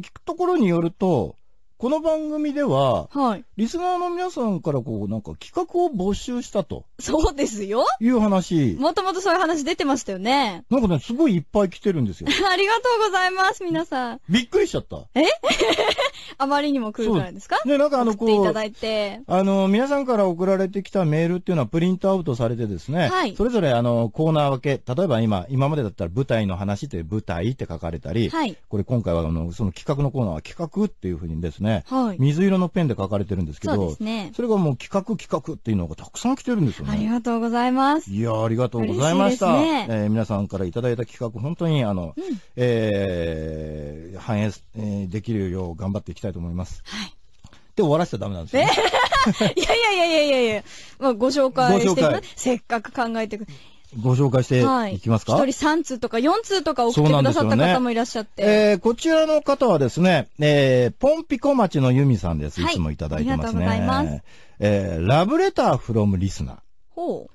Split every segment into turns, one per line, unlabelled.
聞くところによると、この番組では、はい。リスナーの皆さんからこう、なんか企画を募集したと。そうですよ。いう話。
もともとそういう話出てましたよね。
なんかね、すごいいっぱい来てるんですよ。
ありがとうございます、皆さん。
びっくりしちゃった。え
あまりにも来るからですかね、なんかあの、こう。いただいて。
あの、皆さんから送られてきたメールっていうのはプリントアウトされてですね。はい。それぞれあの、コーナー分け。例えば今、今までだったら舞台の話という舞台って書かれたり。はい。これ今回はあの、その企画のコーナーは企画っていうふうにですね。ね、はい、水色のペンで書かれてるんですけど、そ,、ね、それがもう企画企画っていうのがたくさん来てるんですよね。あり
がとうございます。
いやありがとうございました。しね、えー、皆さんからいただいた企画、本当にあの、うん、えー、反映、えー、できるよう頑張っていきたいと思います。はい。で終わらせちゃダメなんです
よ、ね、えー いやいやいやいやいやまあ、ご紹介して、せっかく考えてく
ご紹介していきますか、はい、
人3通とか4通とか送ってくださった方もいらっしゃって。ね、えー、こちらの方
はですね、えー、ポンピコ町のユミさんです。いつもいただいてますね。はい、ありがとうございます。えー、ラブレターフロムリスナー。ほう。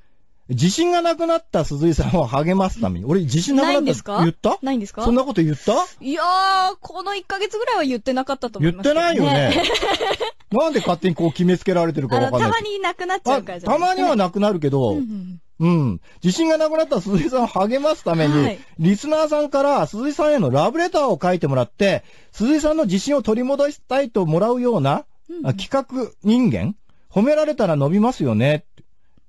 自信がなくなった鈴井さんを励ますために、俺自信なくなったですか言ったないんですかそんなこと言った
いやー、この1ヶ月ぐらいは言ってなかったと思います、言ってないよね。
なんで勝手にこう決めつけられてるかわかんない。たまに
なくなっちゃうからじゃたまにはな
くなるけど、うん。自信がなくなった鈴井さんを励ますために、はい、リスナーさんから鈴井さんへのラブレターを書いてもらって、鈴井さんの自信を取り戻したいともらうような、うん、企画人間褒められたら伸びますよね。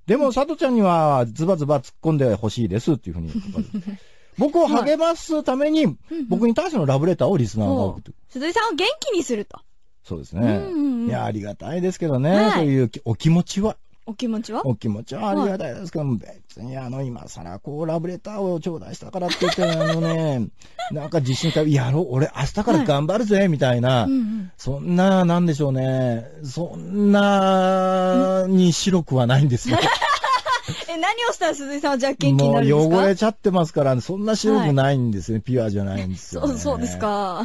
でも、佐藤ちゃんにはズバズバ突っ込んでほしいですっていうふうに。僕を励ますために、僕に対してのラブレターをリスナーが送って。
鈴井さんを元気にすると。
そうですね。いや、ありがたいですけどね、はい、そういうお気持ちは。
お気持ちはお気
持ちはありがたいですけど、はい、別にあの、今さら、こうラブレターを頂戴したからって言って、あのね、なんか自信か、やろう、俺明日から頑張るぜ、はい、みたいな、うんうん、そんな、なんでしょうね、そんなに白くはないんですよ。
え、何をしたら鈴井さんはじゃあ元気になるんですか汚れ
ちゃってますから、そんな白くないんですよね、はい、ピュアじゃないんで
すよ、ね、そう、そうですか。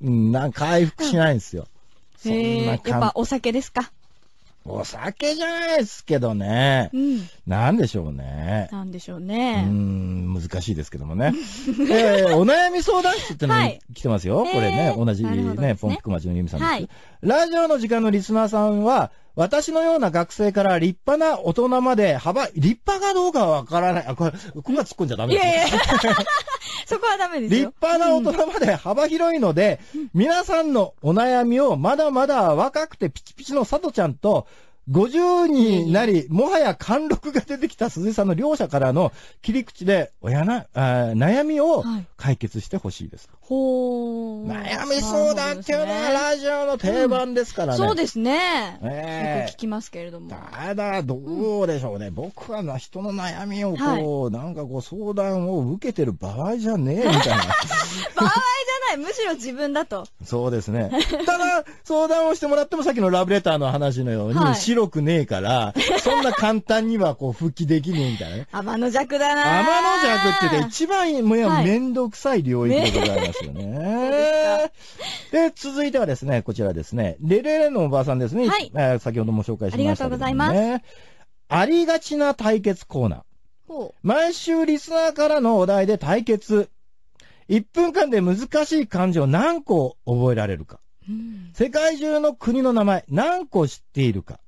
うん。なんか回復しないんですよ。そんなやっぱお
酒ですか
お酒じゃないですけどね。うん、なんでしょうね。
なんでしょうね。う
ん、難しいですけどもね。
え
ー、お悩み相談室ってのに来てますよ。はい、これね、同じね、ねポンピク町のゆみさんです、はい、ラジオの時間のリスナーさんは、私のような学生から立派な大人まで幅、立派かどうかはわからない。あ、これ、ここが突っ込んじゃダメです、いやいや
そこはダメですよ。立派な大
人まで幅広いので、うん、皆さんのお悩みをまだまだ若くてピチピチの佐藤ちゃんと、50になり、もはや貫禄が出てきた鈴井さんの両者からの切り口で、親な、悩みを解決してほしいです。は
い、ほー。悩み相談っていうのはラジオの定番ですからね。うん、そうですね。えー、よく聞きますけれども。
ただ、どうでしょうね。うん、僕はな人の悩みをこう、はい、なんかこう相談を受けてる場合じゃねえみたいな。
場合むしろ自分だと
そうですねただ相談をしてもらってもさっきのラブレターの話のように、はい、白くねえからそんな簡単にはこう復帰できねえみたいなね
天の弱だな天の弱ってて一番めんは
い、くさい領域でございますよ
ね、
で続いてはですねこちらですねレレレのおばあさんですね、はい、え先ほども紹介しました、ね、ありがとうございますありがちな対決コーナー毎週リスナーからのお題で対決1分間で難しい漢字を何個覚えられるか、うん、世界中の国の名前何個知っているか、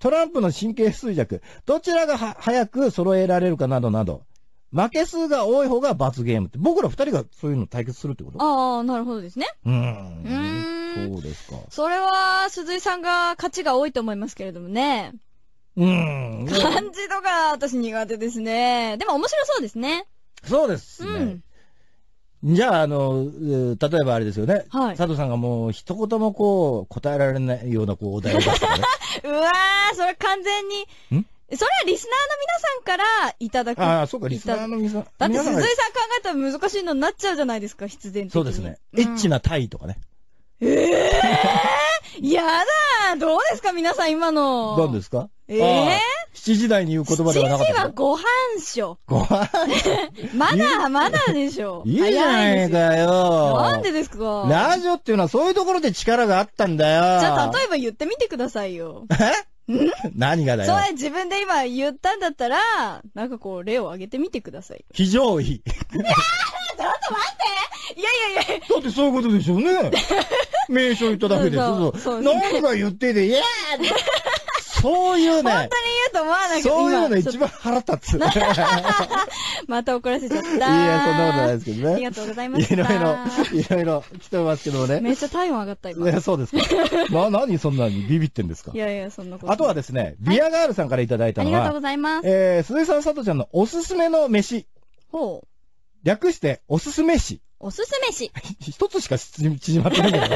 トランプの神経衰弱、どちらが早く揃えられるかなどなど、負け数が多い方が罰ゲームって、僕ら二人がそういうの対決するってこ
とああ、なるほどですね。うん。うん。そうですか。それは、鈴井さんが勝ちが多いと思いますけれどもね。うん。漢字とか、私苦手ですね。でも面白そうですね。
そうです、ね、うん。じゃあ、あの、例えばあれですよね。はい。佐藤さんがもう一言もこう、答えられないようなこう、お題を出したね。
うわー、それ完全に。んそれはリスナーの皆さんからいただく。ああ、そうか、リスナーの皆さん。だって鈴井さん考えたら難しいのになっちゃうじゃないですか、必然的に。そうですね。うん、エッチ
なタイとかね。え
えー、やだどうですか、皆さん今の。何
ですかええー7時台に言う言葉ではなかった。7時は
ご飯所。ご飯 まだ、まだでしょ。いいじゃない
かよ。なんで
ですかラジ
オっていうのはそういうところで力があったんだよ。じゃあ、例
えば言ってみてくださいよ。
え何がだよ。それ
自分で今言ったんだったら、なんかこう、例を挙げてみてください。
非常意。いやーちょっ
と待っていやいやいや。だってそういうこ
とでしょうね。名称言っただけで。そうそう。何が言ってで、いやーそういうね。本
当に言うと思わなきゃそういうの一
番腹立つ。
また怒らせちゃった。いや、そんなことないですけどね。ありがとうございます。いろいろ、
いろいろ来てますけどね。めっち
ゃ体温上がった今。いや、そうですか。
な、何そんなにビビってんですかい
やいや、そんなこと。あと
はですね、ビアガールさんからいただいたのは、ありがとうございます。えー、鈴井さん、佐藤ちゃんのおすすめの飯。ほう。略して、おすすめ飯。
おすすめし。
一つしか縮まってないけど。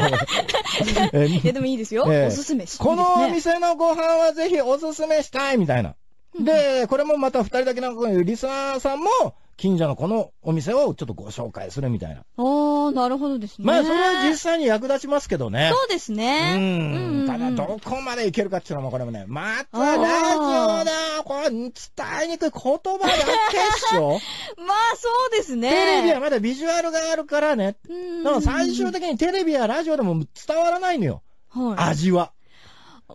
えいや、でもいいですよ。えー、おすすめし。このお店のご
飯はぜひおすすめしたいみたいな。で、これもまた二人だけのリスナーさんも、近所のこのお店をちょっとご紹介するみたいな。
ああ、なるほどですね。まあ、それは実
際に役立ちますけどね。そう
ですね。うんうんうん、ただ、ど
こまでいけるかっていうのも、これもね、またラジオだこれ、伝えにくい言葉だけっしょ
まあ、そうですね。テレビはま
だビジュアルがあるからね。う
ん。だから最終的
にテレビやラジオでも伝わらないのよ。はい。味は。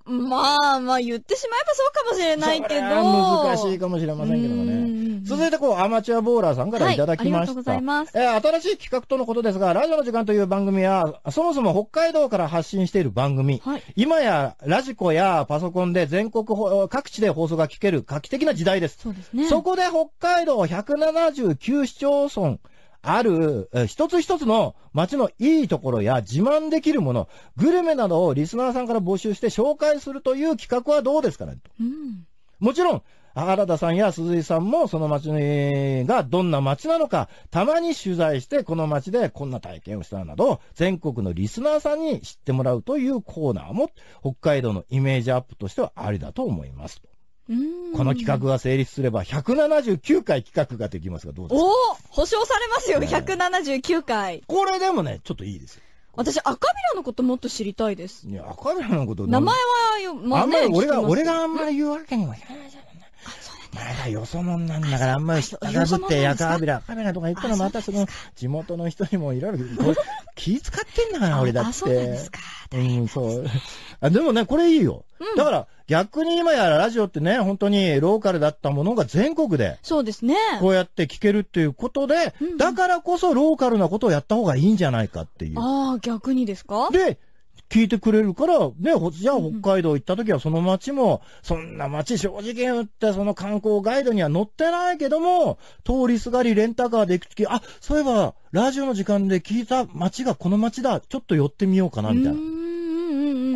まあまあ言ってしまえばそうかもしれないけど。難し
いかもしれませんけどもね。続いてこう、アマチュアボーラーさんからいただきました。はい、ありがとうございます。えー、新しい企画とのことですが、ラジオの時間という番組は、そもそも北海道から発信している番組、はい、今やラジコやパソコンで全国各地で放送が聞ける画期的な時代です。そうですね。そこで北海道179市町村、ある、一つ一つの街のいいところや自慢できるもの、グルメなどをリスナーさんから募集して紹介するという企画はどうですかねと。うんもちろん、原田さんや鈴井さんもその街がどんな街なのか、たまに取材してこの街でこんな体験をしたなど、全国のリスナーさんに知ってもらうというコーナーも、北海道のイメージアップとしてはありだと思います。
この企画が
成立すれば、179回企画ができますが、どうです
かお保証されますよ、ね、179回。これでもね、ちょっといいですよ。私、赤ビラのこともっと知りたいです。いや、赤ビラ
のこと名前
はよ、まあ、ね、あんまり、俺が、俺があんまり言うわけにはいかないじゃない。
まあ、よそもんなんだから、あんまりがぶって、やかあびら、カメラとか言ったら、またその、地元の人にもいろいろ、気使っ
てんだから、俺だって。
うん、そう。あ、でもね、これいいよ。うん、だから、逆に今やラジオってね、本当にローカルだったものが全国で。そ
うですね。こ
うやって聞けるっていうことで、だからこそローカルなことをやった方がいいんじゃないかっていう。
ああ、逆にですかで、
聞いてくれるから、ね、じゃあ北海道行った時はその街も、そんな街正直言ってその観光ガイドには載ってないけども、通りすがりレンタカーで行くとき、あ、そういえば、ラジオの時間で聞いた街がこの街だ、ちょっと寄ってみようかな、みたいな。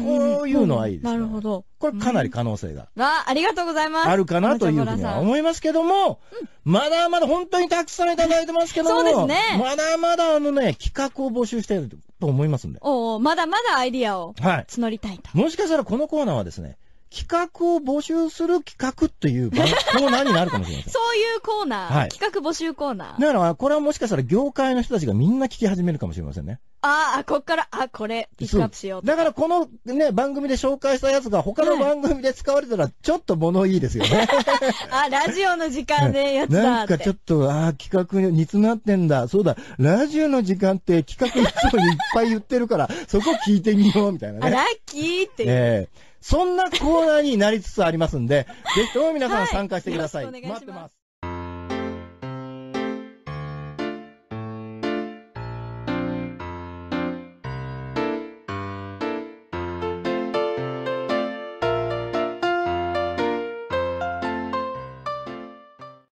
こういうのはいいです、ねうん、なるほど。これかなり可能性が。
うん、あ、ありがとうございます。あるかなというふうには
思いますけども、うん、まだまだ
本当にたくさんいただいてますけども、そうですね。ま
だまだあのね、企画を募集してる。と思いますんで。
おおまだまだアイディアを募りた
いと、はい、もしかしたらこのコーナーはですね、企画を募集する企画という コーナーになるかもしれません。
そういうコーナー、はい、企画募集コーナ
ー。だから、これはもしかしたら業界の人たちがみんな聞き始めるかもしれませんね。
ああ、こっから、あ、これ、ピックアップしようう。だ
からこのね、番組で紹介したやつが他の番組で使われたら、ちょっと物いいですよね。
あ、ラジオの時間でやつだなんかちょっ
と、ああ、企画に詰まってんだ。そうだ、ラジオの時間って企画いつもいっぱい言ってるから、そこ聞いてみよう、みたいなね。あ、ラッキーっていう。えーそんなコーナーになりつつありますんで、ぜひとも皆さん参加してください。はい、待ってます。